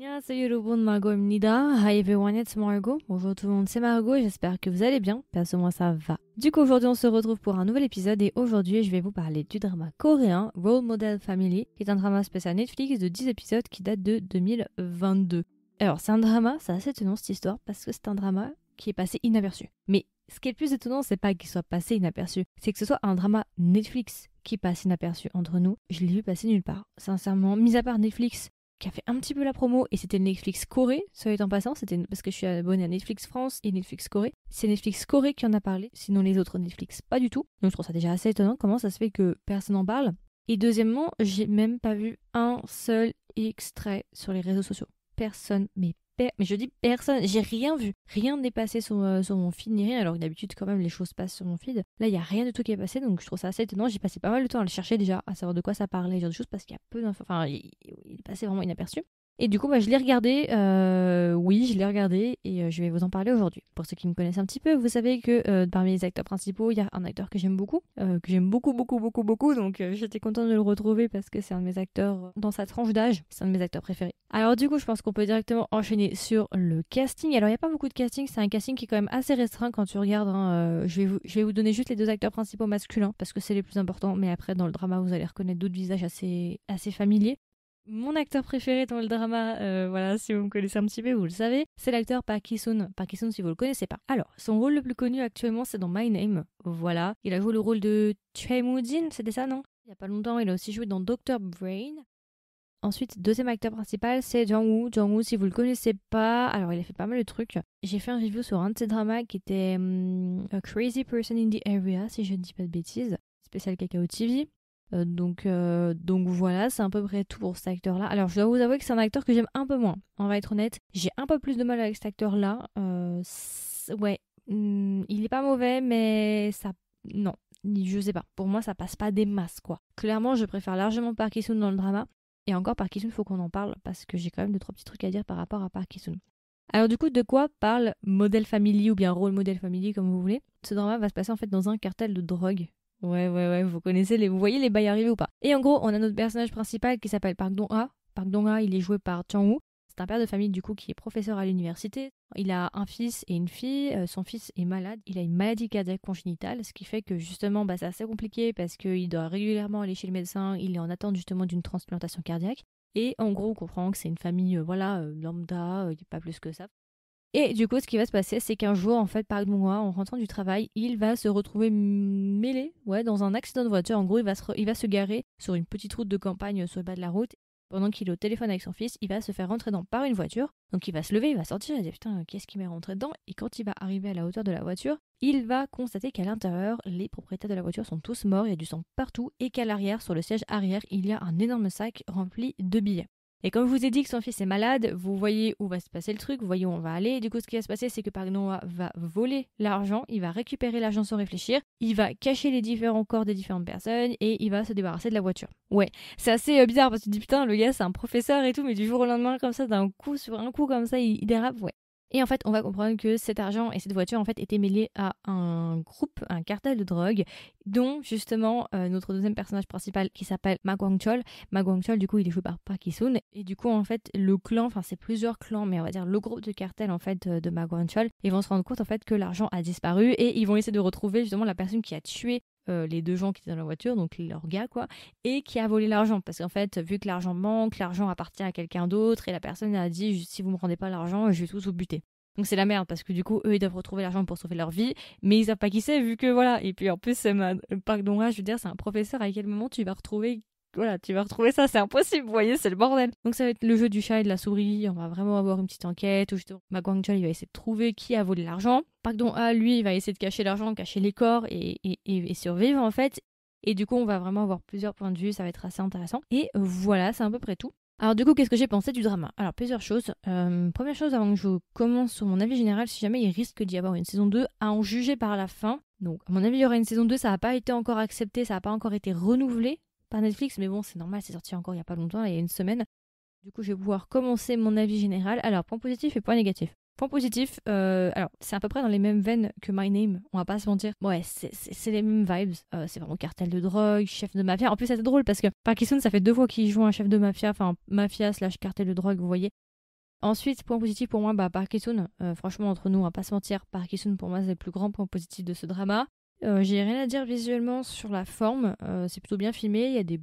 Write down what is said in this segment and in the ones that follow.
Hi everyone, it's Margot. Bonjour tout le monde, c'est Margot j'espère que vous allez bien. Perso, ça va. Du coup, aujourd'hui, on se retrouve pour un nouvel épisode et aujourd'hui, je vais vous parler du drama coréen Role Model Family, qui est un drama spécial Netflix de 10 épisodes qui date de 2022. Alors, c'est un drama, c'est assez étonnant cette histoire parce que c'est un drama qui est passé inaperçu. Mais ce qui est le plus étonnant, c'est pas qu'il soit passé inaperçu, c'est que ce soit un drama Netflix qui passe inaperçu entre nous. Je l'ai vu passer nulle part. Sincèrement, mis à part Netflix, qui a fait un petit peu la promo et c'était Netflix Corée, ça est en passant, c'était parce que je suis abonné à Netflix France et Netflix Corée. C'est Netflix Corée qui en a parlé, sinon les autres Netflix pas du tout. Donc je trouve ça déjà assez étonnant comment ça se fait que personne n'en parle. Et deuxièmement, j'ai même pas vu un seul extrait sur les réseaux sociaux. Personne, mais mais je dis personne, j'ai rien vu. Rien n'est passé euh, sur, mon feed ni rien, alors que d'habitude, quand même, les choses passent sur mon feed. Là, il n'y a rien du tout qui est passé, donc je trouve ça assez étonnant. J'ai passé pas mal de temps à le chercher déjà, à savoir de quoi ça parlait, genre de choses, parce qu'il y a peu d'infos. Enfin, il, il est passé vraiment inaperçu. Et du coup, bah, je l'ai regardé, euh, oui, je l'ai regardé, et euh, je vais vous en parler aujourd'hui. Pour ceux qui me connaissent un petit peu, vous savez que euh, parmi les acteurs principaux, il y a un acteur que j'aime beaucoup, que j'aime beaucoup, beaucoup, beaucoup, beaucoup, donc j'étais contente de le retrouver parce que c'est un de mes acteurs dans sa tranche d'âge, c'est un de mes acteurs préférés. Alors du coup, je pense qu'on peut directement enchaîner sur le casting. Alors il n'y a pas beaucoup de casting, c'est un casting qui est quand même assez restreint quand tu regardes. Hein, je, vais vous, donner juste les deux acteurs principaux masculins parce que c'est les plus importants, mais après dans le drama, vous allez reconnaître d'autres visages assez familiers. Mon acteur préféré dans le drama, euh, voilà, si vous me connaissez un petit peu, vous le savez, c'est l'acteur Park ki Park si vous le connaissez pas. Alors, son rôle le plus connu actuellement, c'est dans My Name. Voilà, il a joué le rôle de Choi Moo-jin, c'était ça, non Il y a pas longtemps, il a aussi joué dans Doctor Brain. Ensuite, deuxième acteur principal, c'est jung woo jung woo si vous le connaissez pas, alors il a fait pas mal de trucs. J'ai fait un review sur un de ses dramas qui était hum, A Crazy Person in the Area, si je ne dis pas de bêtises, spécial Cacao TV. Euh, donc, euh, donc voilà, c'est à peu près tout pour cet acteur-là. Alors je dois vous avouer que c'est un acteur que j'aime un peu moins, hein, on va être honnête. J'ai un peu plus de mal avec cet acteur-là. Euh, ouais, hmm, il est pas mauvais, mais ça... Non, je sais pas. Pour moi, ça passe pas des masses, quoi. Clairement, je préfère largement Park dans le drama. Et encore, Park il faut qu'on en parle, parce que j'ai quand même deux, trois petits trucs à dire par rapport à Parkinson Alors du coup, de quoi parle Modèle Family ou bien Rôle Modèle Family, comme vous voulez Ce drama va se passer en fait dans un cartel de drogue Ouais, ouais, ouais, vous connaissez, les, vous voyez les bails arriver ou pas. Et en gros, on a notre personnage principal qui s'appelle Park dong A. Park dong A il est joué par Chang-woo. C'est un père de famille du coup qui est professeur à l'université. Il a un fils et une fille. Euh, son fils est malade. Il a une maladie cardiaque congénitale, ce qui fait que justement, bah, c'est assez compliqué parce qu'il doit régulièrement aller chez le médecin. Il est en attente justement d'une transplantation cardiaque. Et en gros, on comprend que c'est une famille, euh, voilà, euh, lambda, il n'y pas plus que ça. Et du coup, ce qui va se passer, c'est qu'un jour, en fait, par moi, en rentrant du travail, il va se retrouver mêlé, ouais, dans un accident de voiture. En gros, il va se, il va se garer sur une petite route de campagne euh, sur le bas de la route. Pendant qu'il est au téléphone avec son fils, il va se faire rentrer dedans par une voiture. Donc il va se lever, il va sortir, il va dire putain, euh, qu'est-ce qui m'est rentré dedans Et quand il va arriver à la hauteur de la voiture, il va constater qu'à l'intérieur, les propriétaires de la voiture sont tous morts, il y a du sang partout, et qu'à l'arrière, sur le siège arrière, il y a un énorme sac rempli de billets. Et comme je vous ai dit que son fils est malade, vous voyez où va se passer le truc, vous voyez où on va aller. du coup, ce qui va se passer, c'est que Pagnoa va voler l'argent, il va récupérer l'argent sans réfléchir, il va cacher les différents corps des différentes personnes et il va se débarrasser de la voiture. Ouais, c'est assez euh, bizarre parce que tu dis putain, le gars c'est un professeur et tout, mais du jour au lendemain, comme ça, d'un coup, sur un coup, comme ça, il dérape, ouais. Et en fait, on va comprendre que cet argent et cette voiture en fait étaient mêlés à un groupe, un cartel de drogue, dont justement euh, notre deuxième personnage principal qui s'appelle Ma Guangchol. Ma Guangchol, du coup, il est joué par Park Et du coup, en fait, le clan, enfin, c'est plusieurs clans, mais on va dire le groupe de cartel en fait euh, de Ma Guangchol, ils vont se rendre compte en fait que l'argent a disparu et ils vont essayer de retrouver justement la personne qui a tué euh, les deux gens qui étaient dans la voiture, donc leur gars, quoi, et qui a volé l'argent. Parce qu'en fait, vu que l'argent manque, l'argent appartient à quelqu'un d'autre, et la personne a dit si vous me rendez pas l'argent, je vais tous vous buter. Donc c'est la merde parce que du coup eux ils doivent retrouver l'argent pour sauver leur vie, mais ils savent pas qui c'est vu que voilà. Et puis en plus c'est ma... pardon là, je veux dire c'est un professeur à quel moment tu vas retrouver voilà, tu vas retrouver ça, c'est impossible, vous voyez, c'est le bordel. Donc ça va être le jeu du chat et de la souris, on va vraiment avoir une petite enquête où justement Guang il va essayer de trouver qui a volé l'argent. pardon dong lui, il va essayer de cacher l'argent, cacher les corps et, survivre en fait. Et du coup, on va vraiment avoir plusieurs points de vue, ça va être assez intéressant. Et euh, voilà, c'est à peu près tout. Alors du coup, qu'est-ce que j'ai pensé du drama Alors plusieurs choses. Euh, première chose, avant que je commence sur mon avis général, si jamais il risque d'y avoir une saison 2, à en juger par la fin. Donc à mon avis, il y aura une saison 2, ça n'a pas été encore accepté, ça n'a pas encore été renouvelé par Netflix, mais bon, c'est normal, c'est sorti encore il n'y a pas longtemps, il y a une semaine. Du coup, je vais pouvoir commencer mon avis général. Alors, point positif et point négatif. Point positif, euh, alors c'est à peu près dans les mêmes veines que My Name, on va pas se mentir. Ouais, c'est les mêmes vibes. Euh, c'est vraiment cartel de drogue, chef de mafia. En plus, c'est drôle parce que Parkinson, ça fait deux fois qu'il joue un chef de mafia, enfin mafia slash cartel de drogue, vous voyez. Ensuite, point positif pour moi, bah Parkinson. Euh, franchement, entre nous, on va pas se mentir, Parkinson pour moi c'est le plus grand point positif de ce drama. Euh, j'ai rien à dire visuellement sur la forme. Euh, c'est plutôt bien filmé. Il y a des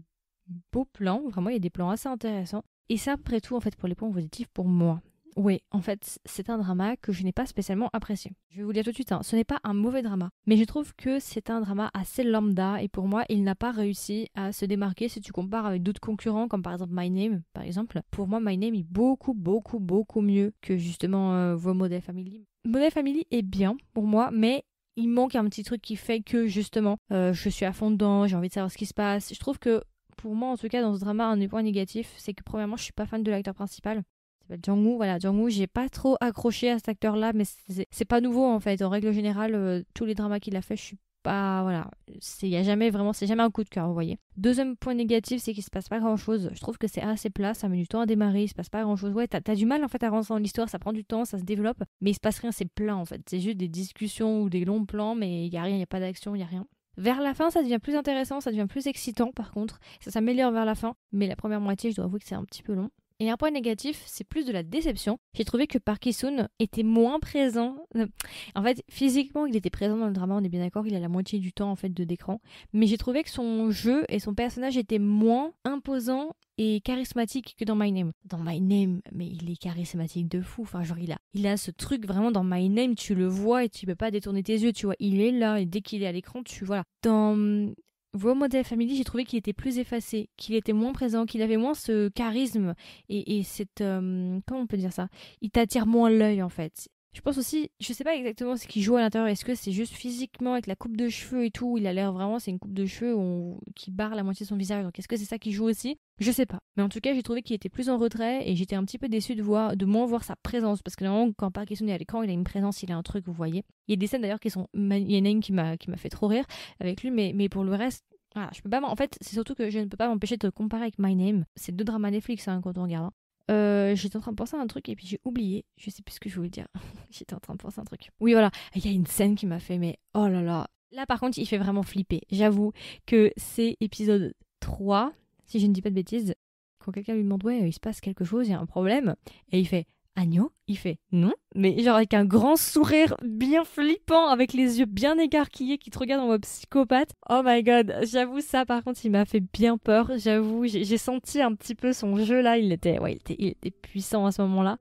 beaux plans. Vraiment, il y a des plans assez intéressants. Et ça, après tout, en fait, pour les points positifs, pour moi. Oui, en fait, c'est un drama que je n'ai pas spécialement apprécié. Je vais vous le dire tout de suite, hein, ce n'est pas un mauvais drama, mais je trouve que c'est un drama assez lambda et pour moi, il n'a pas réussi à se démarquer si tu compares avec d'autres concurrents comme par exemple My Name, par exemple. Pour moi, My Name est beaucoup, beaucoup, beaucoup mieux que justement euh, vos modèles Family. modèle Family est bien pour moi, mais il manque un petit truc qui fait que justement euh, je suis à fond dedans, j'ai envie de savoir ce qui se passe. Je trouve que pour moi en tout cas dans ce drama un des points négatifs c'est que premièrement je suis pas fan de l'acteur principal. s'appelle Jang-woo, voilà, Jang-woo, j'ai pas trop accroché à cet acteur-là, mais c'est pas nouveau en fait. En règle générale, euh, tous les dramas qu'il a fait, je suis bah voilà c'est y a jamais vraiment c'est jamais un coup de cœur vous voyez deuxième point négatif c'est qu'il se passe pas grand chose je trouve que c'est assez plat ça met du temps à démarrer il se passe pas grand chose ouais t'as as du mal en fait à rentrer dans l'histoire ça prend du temps ça se développe mais il se passe rien c'est plat en fait c'est juste des discussions ou des longs plans mais il y a rien il y a pas d'action il y a rien vers la fin, ça devient plus intéressant, ça devient plus excitant par contre. Ça s'améliore vers la fin, mais la première moitié, je dois avouer que c'est un petit peu long. Et un point négatif, c'est plus de la déception. J'ai trouvé que Park était moins présent. En fait, physiquement, il était présent dans le drama, on est bien d'accord, il a la moitié du temps en fait de d'écran, mais j'ai trouvé que son jeu et son personnage étaient moins imposants et charismatiques que dans My Name. Dans My Name, mais il est charismatique de fou. Enfin, genre, il a, il a ce truc vraiment dans My Name, tu le vois et tu peux pas détourner tes yeux, tu vois. Il est là et dès qu'il est à l'écran, tu vois. Dans vos modèles famille, j'ai trouvé qu'il était plus effacé, qu'il était moins présent, qu'il avait moins ce charisme et, et cette. Euh, comment on peut dire ça Il t'attire moins l'œil en fait. Je pense aussi, je sais pas exactement ce qu'il joue à l'intérieur. Est-ce que c'est juste physiquement avec la coupe de cheveux et tout Il a l'air vraiment, c'est une coupe de cheveux qui barre la moitié de son visage. Donc est-ce que c'est ça qui joue aussi Je sais pas. Mais en tout cas, j'ai trouvé qu'il était plus en retrait et j'étais un petit peu déçue de voir, de moins voir sa présence parce que normalement, quand Parkinson est à l'écran, il a une présence, il a un truc, vous voyez. Il y a des scènes d'ailleurs qui sont, il y en a une qui m'a qui m'a fait trop rire avec lui, mais mais pour le reste, voilà, je peux pas. En fait, c'est surtout que je ne peux pas m'empêcher de comparer avec My Name. C'est deux dramas Netflix hein, quand on regarde. Hein. Euh, j'étais en train de penser à un truc et puis j'ai oublié. Je sais plus ce que je voulais dire. j'étais en train de penser un truc. Oui, voilà. Il y a une scène qui m'a fait, mais oh là là. Là, par contre, il fait vraiment flipper. J'avoue que c'est épisode 3, si je ne dis pas de bêtises, quand quelqu'un lui demande, ouais, euh, il se passe quelque chose, il y a un problème, et il fait, agneau. Il fait non, mais genre avec un grand sourire bien flippant, avec les yeux bien écarquillés, qui te regarde en mode psychopathe. Oh my god, j'avoue ça par contre, il m'a fait bien peur, j'avoue, j'ai senti un petit peu son jeu là, il était, ouais, il était puissant à ce moment-là.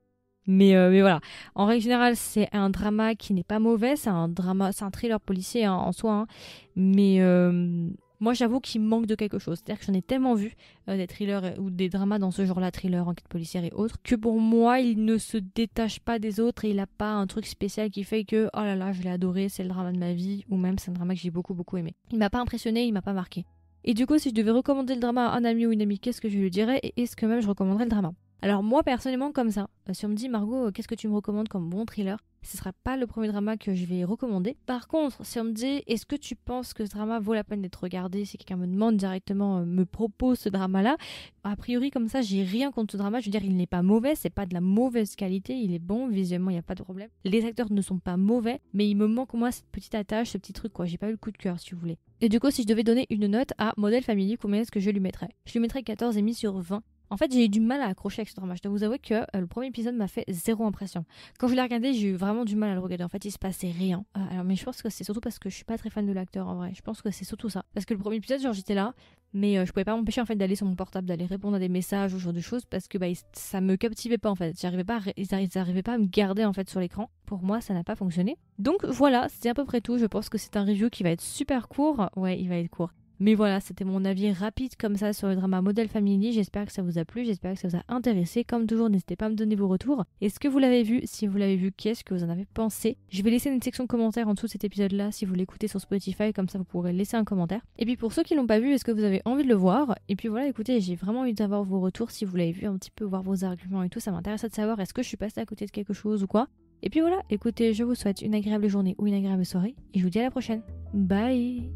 Euh, mais, voilà. En règle générale, c'est un drama qui n'est pas mauvais. C'est un drama, c'est un thriller policier hein, en soi. Hein. Mais euh, moi, j'avoue qu'il manque de quelque chose. C'est-à-dire que j'en ai tellement vu euh, des thrillers ou des dramas dans ce genre-là, thriller, enquête policière et autres, que pour moi, il ne se détache pas des autres et il n'a pas un truc spécial qui fait que oh là là, je l'ai adoré, c'est le drama de ma vie ou même c'est un drama que j'ai beaucoup beaucoup aimé. Il m'a pas impressionné, il m'a pas marqué. Et du coup, si je devais recommander le drama à un ami ou une amie, qu'est-ce que je lui dirais Et est-ce que même je recommanderais le drama alors moi personnellement comme ça, euh, si on me dit Margot, euh, qu'est-ce que tu me recommandes comme bon thriller ce sera pas le premier drama que je vais recommander. Par contre, si on me dit est-ce que tu penses que ce drama vaut la peine d'être regardé, si quelqu'un me demande directement, euh, me propose ce drama-là, a priori comme ça, j'ai rien contre ce drama. Je veux dire, il n'est pas mauvais, c'est pas de la mauvaise qualité, il est bon, visuellement, il n'y a pas de problème. Les acteurs ne sont pas mauvais, mais il me manque moi cette petite attache, ce petit truc quoi. J'ai pas eu le coup de cœur si vous voulez. Et du coup, si je devais donner une note à Modèle Family, combien est-ce que je lui mettrais Je lui mettrais 14,5 sur 20 en fait, j'ai eu du mal à accrocher avec ce drama. Je dois vous avouer que euh, le premier épisode m'a fait zéro impression. Quand je l'ai regardé, j'ai eu vraiment du mal à le regarder. En fait, il se passait rien. Euh, alors, mais je pense que c'est surtout parce que je suis pas très fan de l'acteur en vrai. Je pense que c'est surtout ça. Parce que le premier épisode, genre, j'étais là, mais je euh, je pouvais pas m'empêcher en fait d'aller sur mon portable, d'aller répondre à des messages ou ce genre de choses parce que bah, ça me captivait pas en fait. J'arrivais pas, ils n'arrivaient pas à me garder en fait sur l'écran. Pour moi, ça n'a pas fonctionné. Donc voilà, c'était à peu près tout. Je pense que c'est un review qui va être super court. Ouais, il va être court. Mais voilà, c'était mon avis rapide comme ça sur le drama Model Family. J'espère que ça vous a plu, j'espère que ça vous a intéressé. Comme toujours, n'hésitez pas à me donner vos retours. Est-ce que vous l'avez vu Si vous l'avez vu, qu'est-ce que vous en avez pensé Je vais laisser une section commentaires en dessous de cet épisode-là si vous l'écoutez sur Spotify, comme ça vous pourrez laisser un commentaire. Et puis pour ceux qui l'ont pas vu, est-ce que vous avez envie de le voir Et puis voilà, écoutez, j'ai vraiment envie d'avoir vos retours si vous l'avez vu un petit peu, voir vos arguments et tout. Ça m'intéresse de savoir est-ce que je suis passée à côté de quelque chose ou quoi. Et puis voilà, écoutez, je vous souhaite une agréable journée ou une agréable soirée et je vous dis à la prochaine. Bye